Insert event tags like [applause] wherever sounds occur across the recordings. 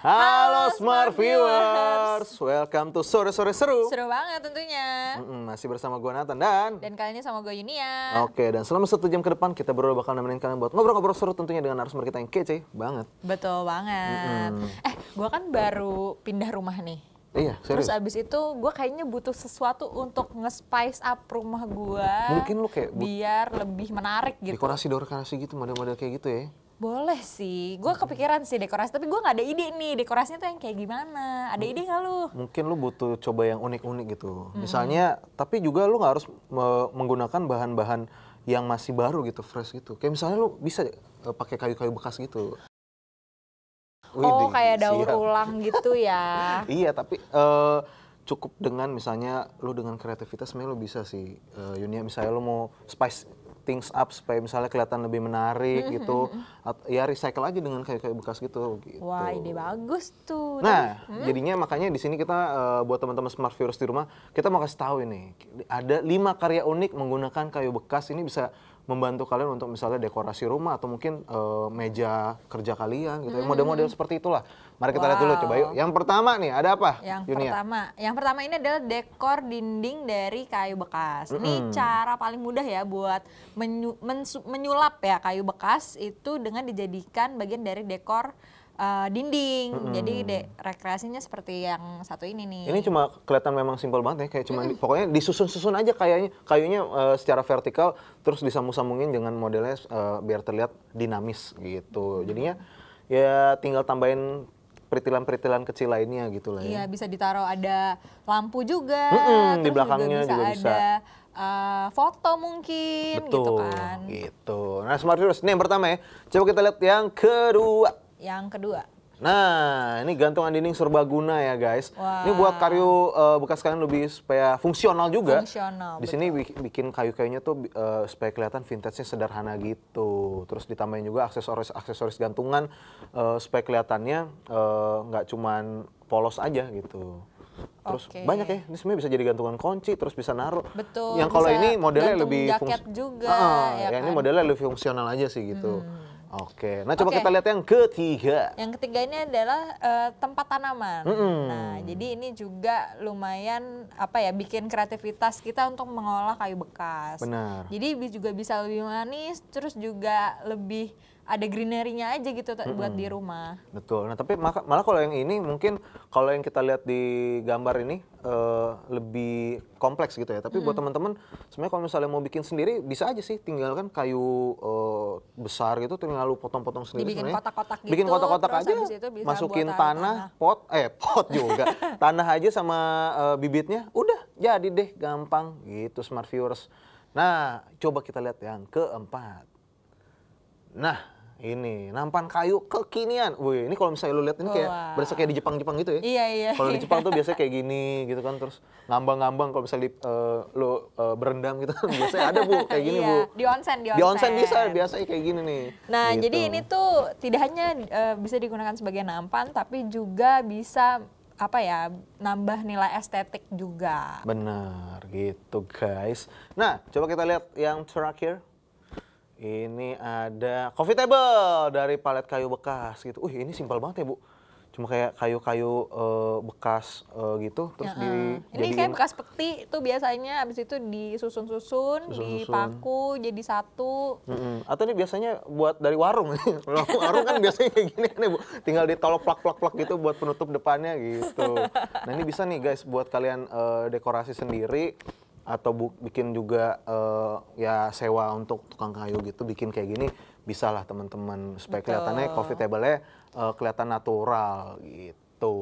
Halo, Smart Viewers. welcome to Sore Sore Seru. Seru banget tentunya. masih bersama gue Nathan dan... Dan kali ini sama gue Yunia. Oke, dan selama satu jam ke depan kita berdua bakal nemenin kalian buat ngobrol-ngobrol seru tentunya dengan narasumber kita yang kece banget. Betul banget. Mm-mm. Eh, gue kan baru pindah rumah nih. Iya, serius. Terus abis itu gue kayaknya butuh sesuatu untuk nge-spice up rumah gue. Mungkin lu kayak... Biar lebih menarik gitu. Dekorasi-dekorasi gitu, model-model kayak gitu ya. Boleh sih, gue kepikiran sih dekorasi, tapi gue gak ada ide nih dekorasinya tuh yang kayak gimana. Ada mm. ide gak lu? Mungkin lu butuh coba yang unik-unik gitu. Hmm. Misalnya, tapi juga lu nggak harus me menggunakan bahan-bahan yang masih baru gitu, fresh gitu. Kayak misalnya lu bisa uh, pakai kayu-kayu bekas gitu. Widih, oh, kayak daur siap. ulang gitu [laughs] ya? iya, tapi uh, cukup dengan misalnya lu dengan kreativitas, sebenarnya lu bisa sih. Uh, Yunia, misalnya lu mau spice things up supaya misalnya kelihatan lebih menarik mm-hmm. gitu mm-hmm. ya recycle lagi dengan kayu-kayu bekas gitu gitu wah ini bagus tuh nah hmm. jadinya makanya di sini kita uh, buat teman-teman smart viewers di rumah kita mau kasih tahu ini ada lima karya unik menggunakan kayu bekas ini bisa membantu kalian untuk misalnya dekorasi rumah atau mungkin uh, meja kerja kalian gitu. Ya. Hmm. Model-model hmm. seperti itulah. Mari kita wow. lihat dulu coba yuk. Yang pertama nih ada apa? Yang Junia? pertama, yang pertama ini adalah dekor dinding dari kayu bekas. Mm -hmm. Ini cara paling mudah ya buat menyu men menyulap ya kayu bekas itu dengan dijadikan bagian dari dekor uh, dinding. Mm -hmm. Jadi de rekreasinya seperti yang satu ini nih. Ini cuma kelihatan memang simpel banget ya, kayak cuma mm -hmm. pokoknya disusun-susun aja kayaknya kayunya uh, secara vertikal terus disambung-sambungin dengan modelnya uh, biar terlihat dinamis gitu. Jadinya ya tinggal tambahin peritilan-peritilan kecil lainnya gitu lah ya. Iya, bisa ditaruh ada lampu juga. Mm terus di belakangnya juga bisa. Juga bisa. Ada uh, foto mungkin gitu Betul, gitu kan. gitu. Nah, Smart Heroes ini yang pertama ya. Coba kita lihat yang kedua. Yang kedua. Nah, ini gantungan dinding serbaguna ya guys. Wow. Ini buat kayu uh, bekas kalian lebih supaya fungsional juga. Fungsional. Di betul. bikin kayu-kayunya tuh uh, supaya kelihatan vintage-nya sederhana gitu. Terus ditambahin juga aksesoris-aksesoris gantungan uh, supaya kelihatannya nggak uh, cuman polos aja gitu. Terus okay. banyak ya, ini sebenarnya bisa jadi gantungan kunci, terus bisa naruh. Betul. Yang kalau ini modelnya lebih fungsional. juga. Uh, ya yang kan? ini modelnya lebih fungsional aja sih gitu. Hmm. Oke, nah coba Oke. kita lihat yang ketiga. Yang ketiga ini adalah uh, tempat tanaman. Mm -hmm. Nah, jadi ini juga lumayan apa ya bikin kreativitas kita untuk mengolah kayu bekas. Benar. Jadi juga bisa lebih manis, terus juga lebih ada greenery-nya aja gitu mm -hmm. buat di rumah. Betul. Nah, tapi maka, malah kalau yang ini mungkin kalau yang kita lihat di gambar ini uh, lebih kompleks gitu ya. Tapi mm -hmm. buat teman-teman sebenarnya kalau misalnya mau bikin sendiri bisa aja sih Tinggal kan kayu uh, besar gitu tinggal lu potong-potong sendiri Dibikin kotak-kotak gitu. Bikin kotak-kotak aja. masukin tanah, tanah, pot eh pot juga. [laughs] tanah aja sama uh, bibitnya udah jadi deh gampang gitu smart viewers. Nah, coba kita lihat yang keempat. Nah, ini nampan kayu kekinian. Wih, ini kalau misalnya lu lihat ini kayak wow. berasa kayak di Jepang-Jepang gitu ya. Iya, iya. Kalau di iya. Jepang tuh biasanya kayak gini gitu kan terus ngambang-ngambang kalau misalnya di, uh, lu uh, berendam gitu kan biasanya ada Bu kayak gini iya. Bu. Di onsen, di onsen. Di onsen bisa biasanya kayak gini nih. Nah, gitu. jadi ini tuh tidak hanya uh, bisa digunakan sebagai nampan tapi juga bisa apa ya nambah nilai estetik juga. Benar gitu guys. Nah, coba kita lihat yang terakhir ini ada coffee table dari palet kayu bekas gitu. Uh, ini simpel banget ya, Bu. Cuma kayak kayu-kayu uh, bekas uh, gitu terus ya, di Ini jadiin. kayak bekas peti itu biasanya habis itu disusun-susun, dipaku jadi satu. Mm -hmm. Atau ini biasanya buat dari warung. [laughs] warung kan biasanya kayak gini kan ya, Bu. Tinggal ditolok plak-plak-plak gitu buat penutup depannya gitu. Nah, ini bisa nih guys buat kalian uh, dekorasi sendiri atau bu, bikin juga uh, ya sewa untuk tukang kayu gitu bikin kayak gini bisa lah teman-teman supaya kelihatannya kelihatannya profitable-nya uh, eh, kelihatan natural gitu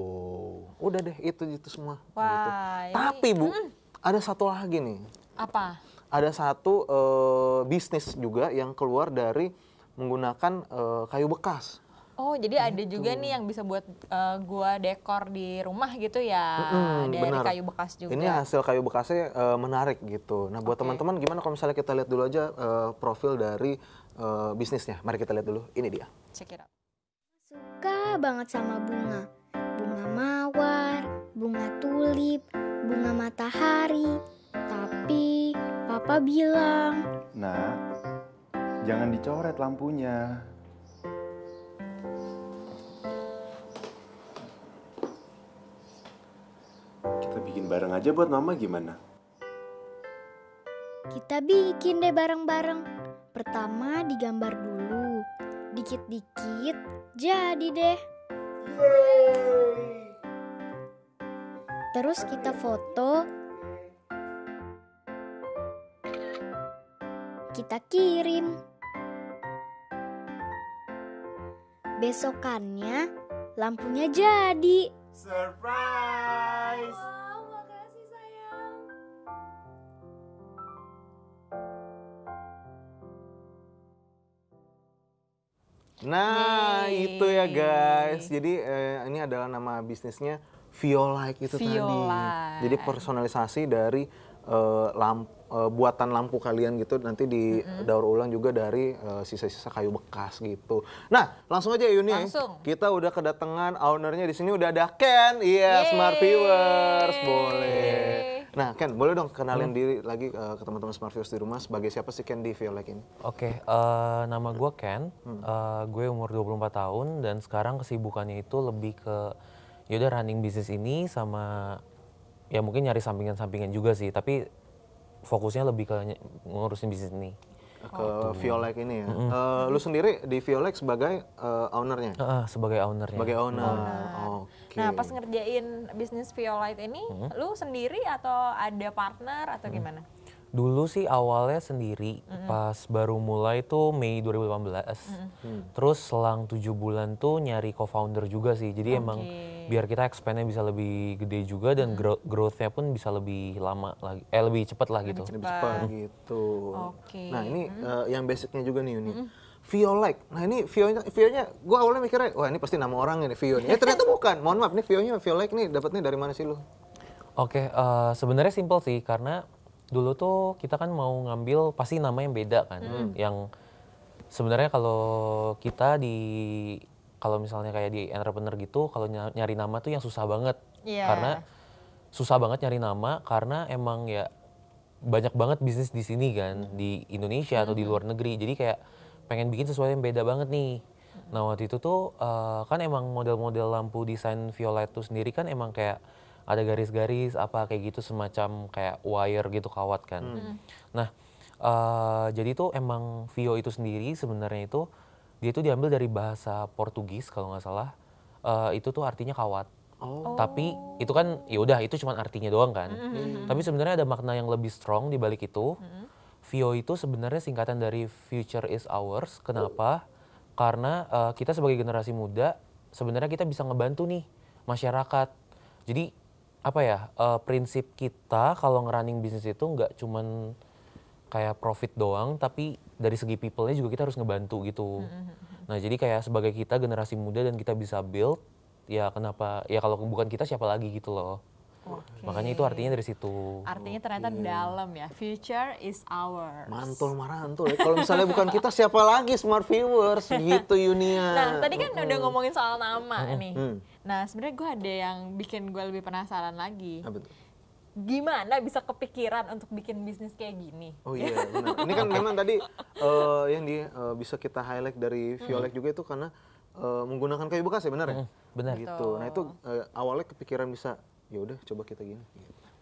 udah deh itu itu semua gitu. Wah, gitu. tapi bu hmm. ada satu lagi nih apa ada satu uh, bisnis juga yang keluar dari menggunakan uh, kayu bekas Oh, jadi ada gitu. juga nih yang bisa buat uh, gua dekor di rumah gitu ya hmm dari benar. kayu bekas juga. Ini hasil kayu bekasnya uh, menarik gitu. Nah, buat okay. teman-teman gimana kalau misalnya kita lihat dulu aja uh, profil dari uh, bisnisnya. Mari kita lihat dulu. Ini dia. Check it out. Suka banget sama bunga. Bunga mawar, bunga tulip, bunga matahari. Tapi papa bilang, "Nah, jangan dicoret lampunya." bareng aja buat mama gimana? Kita bikin deh bareng-bareng. Pertama digambar dulu, dikit-dikit jadi deh. Terus kita foto, kita kirim. Besokannya lampunya jadi. Surprise! Nah, Yay. itu ya guys. Jadi eh, ini adalah nama bisnisnya Violike itu Violike. tadi. Jadi personalisasi dari eh, lampu eh, buatan lampu kalian gitu nanti di daur ulang juga dari eh, sisa-sisa uh, kayu bekas gitu. Nah, langsung aja Yuni. Langsung. Kita udah kedatangan ownernya di sini udah ada Ken. Iya, yeah, Smart Viewers. Boleh. Nah, Ken, boleh dong kenalin hmm. diri lagi uh, ke teman-teman Smart Views di rumah sebagai siapa sih Ken di Violek ini? Oke, okay, uh, eh, nama gue Ken, hmm. uh, gue umur 24 tahun dan sekarang kesibukannya itu lebih ke yaudah running bisnis ini sama ya mungkin nyari sampingan-sampingan juga sih, tapi fokusnya lebih ke ngurusin bisnis ini ke oh. Violek ini ya. Mm -hmm. uh, lu sendiri di Violek sebagai uh, ownernya? Uh, sebagai ownernya. Sebagai owner. owner. Okay. Nah, pas ngerjain bisnis Violek ini, mm -hmm. lu sendiri atau ada partner atau mm -hmm. gimana? Dulu sih awalnya sendiri, mm -hmm. pas baru mulai tuh Mei 2018. Mm -hmm. Terus selang tujuh bulan tuh nyari co-founder juga sih. Jadi okay. emang biar kita expandnya bisa lebih gede juga dan hmm. growth growthnya pun bisa lebih lama lagi eh lebih cepat lah gitu lebih cepat gitu okay. nah ini hmm. uh, yang basicnya juga nih Yuni hmm. like. Nah ini Vio-nya, Vio-nya gue awalnya mikirnya, wah ini pasti nama orang ini Vio nih. Ya ternyata bukan. [laughs] Mohon maaf, nih Vio-nya like nih dapatnya dari mana sih lu? Oke, okay, uh, eh, sebenarnya simple sih karena dulu tuh kita kan mau ngambil pasti nama yang beda kan. Hmm. Yang sebenarnya kalau kita di kalau misalnya kayak di entrepreneur gitu kalau nyari nama tuh yang susah banget yeah. karena susah banget nyari nama karena emang ya banyak banget bisnis di sini kan hmm. di Indonesia hmm. atau di hmm. luar negeri jadi kayak pengen bikin sesuatu yang beda banget nih hmm. nah waktu itu tuh uh, kan emang model-model lampu desain Violet tuh sendiri kan emang kayak ada garis-garis apa kayak gitu semacam kayak wire gitu kawat kan hmm. nah uh, jadi tuh emang Vio itu sendiri sebenarnya itu dia itu diambil dari bahasa Portugis kalau nggak salah uh, itu tuh artinya kawat Oh. Tapi itu kan ya udah itu cuma artinya doang kan. Mm -hmm. Tapi sebenarnya ada makna yang lebih strong di balik itu. Mm -hmm. Vio itu sebenarnya singkatan dari future is ours. Kenapa? Oh. Karena uh, kita sebagai generasi muda sebenarnya kita bisa ngebantu nih masyarakat. Jadi apa ya uh, prinsip kita kalau ngerunning bisnis itu nggak cuman kayak profit doang, tapi dari segi people-nya juga kita harus ngebantu gitu. Mm-hmm. Nah, jadi kayak sebagai kita generasi muda dan kita bisa build, ya kenapa ya kalau bukan kita siapa lagi gitu loh. Okay. Makanya itu artinya dari situ. Artinya ternyata okay. dalam ya. Future is ours. Mantul marantul. Ya. Kalau misalnya bukan kita siapa lagi smart viewers gitu Yunia. [laughs] Nah, tadi kan mm. udah ngomongin soal nama mm. nih. Mm. Nah, sebenarnya gue ada yang bikin gue lebih penasaran lagi. betul gimana bisa kepikiran untuk bikin bisnis kayak gini? Oh iya, benar. Ini kan [laughs] memang tadi uh, yang di uh, bisa kita highlight dari Violet hmm. juga itu karena uh, menggunakan kayu bekas ya, benar ya? benar. Gitu. Nah, itu uh, awalnya kepikiran bisa ya udah coba kita gini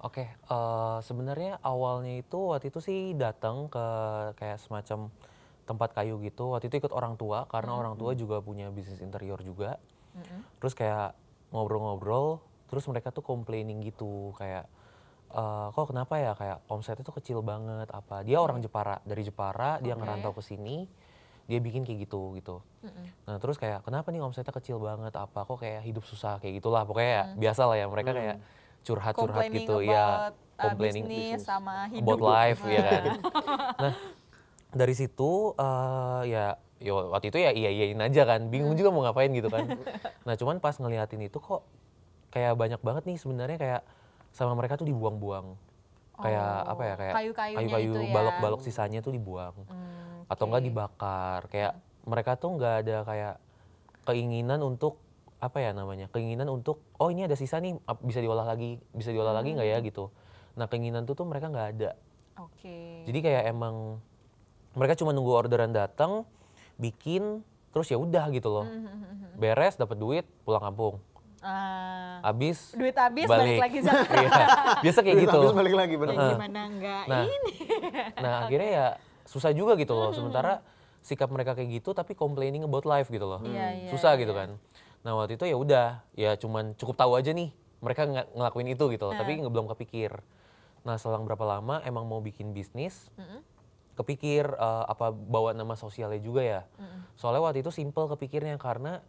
Oke, okay, uh, sebenarnya awalnya itu waktu itu sih datang ke kayak semacam tempat kayu gitu. Waktu itu ikut orang tua karena -hmm. orang tua juga punya bisnis interior juga. -hmm. Terus kayak ngobrol-ngobrol, terus mereka tuh complaining gitu kayak uh, kok kenapa ya kayak omsetnya tuh kecil banget apa dia orang hmm. Jepara dari Jepara okay. dia ngerantau ke sini dia bikin kayak gitu gitu mm -hmm. nah terus kayak kenapa nih omsetnya kecil banget apa kok kayak hidup susah kayak gitulah pokoknya mm. biasa lah ya mereka mm. kayak curhat curhat gitu ya complaining uh, sama hidup about life ya kan [laughs] nah dari situ uh, ya ya waktu itu ya iya iyain aja kan bingung hmm. juga mau ngapain gitu kan [laughs] nah cuman pas ngeliatin itu kok kayak banyak banget nih sebenarnya kayak sama mereka tuh dibuang-buang. Kayak oh, apa ya kayak kayu-kayu gitu ya. balok-balok sisanya tuh dibuang. Hmm, okay. Atau enggak dibakar. Kayak hmm. mereka tuh enggak ada kayak keinginan untuk apa ya namanya? Keinginan untuk oh ini ada sisa nih bisa diolah lagi, bisa diolah ya, hmm. lagi enggak ya gitu. Nah, keinginan tuh tuh mereka nggak ada. Okay. Jadi kayak emang mereka cuma nunggu orderan datang, bikin terus ya udah gitu loh. Hmm, hmm, Beres dapat duit, pulang kampung. Uh, ah. abis duit habis balik, balik lagi [laughs] iya. biasa kayak gitu habis balik lagi benar ya, gimana enggak nah, nah akhirnya ya susah juga gitu loh hmm. sementara sikap mereka kayak gitu tapi complaining about life gitu loh hmm. susah gitu iya. kan nah waktu itu ya udah ya cuman cukup tahu aja nih mereka ng ngelakuin itu gitu loh uh. tapi nggak hmm. belum kepikir nah selang berapa lama emang mau bikin bisnis mm -hmm. kepikir uh, apa bawa nama sosialnya juga ya mm -hmm. soalnya waktu itu simple kepikirnya karena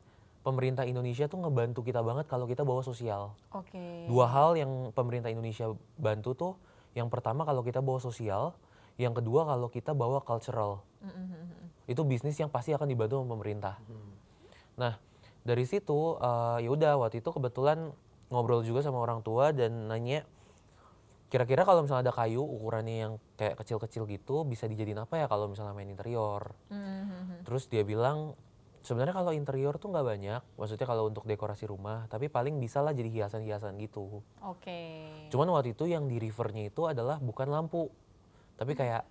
pemerintah Indonesia tuh ngebantu kita banget kalau kita bawa sosial. Oke. Okay. Dua hal yang pemerintah Indonesia bantu tuh, yang pertama kalau kita bawa sosial, yang kedua kalau kita bawa cultural. Mm-hmm. Itu bisnis yang pasti akan dibantu sama pemerintah. Mm. Nah, dari situ uh, ya udah waktu itu kebetulan ngobrol juga sama orang tua dan nanya kira-kira kalau misalnya ada kayu ukurannya yang kayak kecil-kecil gitu bisa dijadiin apa ya kalau misalnya main interior. Mm-hmm. Terus dia bilang sebenarnya kalau interior tuh nggak banyak maksudnya kalau untuk dekorasi rumah tapi paling bisa lah jadi hiasan-hiasan gitu oke okay. cuman waktu itu yang di rivernya itu adalah bukan lampu tapi hmm. kayak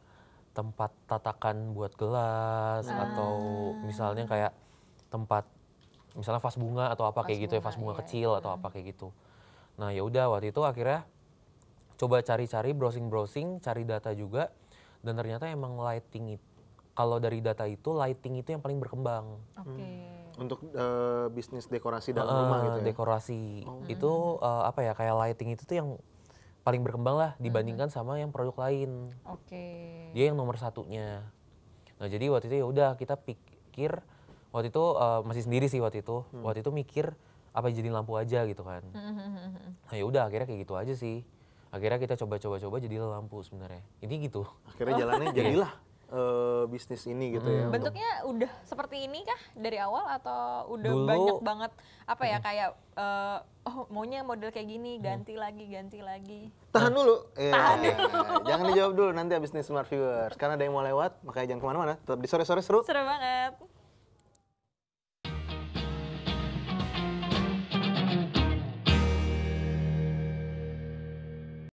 tempat tatakan buat gelas ah. atau misalnya kayak tempat misalnya vas bunga atau apa vas kayak gitu ya vas bunga iya. kecil iya. atau apa kayak gitu nah ya udah waktu itu akhirnya coba cari-cari browsing-browsing cari data juga dan ternyata emang lighting itu kalau dari data itu lighting itu yang paling berkembang. Okay. Hmm. Untuk uh, bisnis dekorasi dalam uh, rumah gitu ya. Dekorasi oh. itu uh, apa ya kayak lighting itu tuh yang paling berkembang lah dibandingkan sama yang produk lain. Oke. Okay. Dia yang nomor satunya. Nah jadi waktu itu ya udah kita pikir waktu itu uh, masih sendiri sih waktu itu. Hmm. Waktu itu mikir apa jadi lampu aja gitu kan. [laughs] Nah ya udah akhirnya kayak gitu aja sih. Akhirnya kita coba-coba-coba jadilah lampu sebenarnya. Ini gitu. Akhirnya jalannya [laughs] iya. jadilah uh, bisnis ini gitu ya. hmm. ya. Bentuknya udah seperti ini kah dari awal atau udah Dulu, banyak banget apa ya kayak uh, oh maunya model kayak gini hmm. ganti hmm. lagi ganti lagi. Tahan dulu. Eh, Tahan iya, iya. dulu. jangan dijawab dulu nanti abis nih smart viewers karena ada yang mau lewat makanya jangan kemana-mana tetap di sore-sore seru. Seru banget.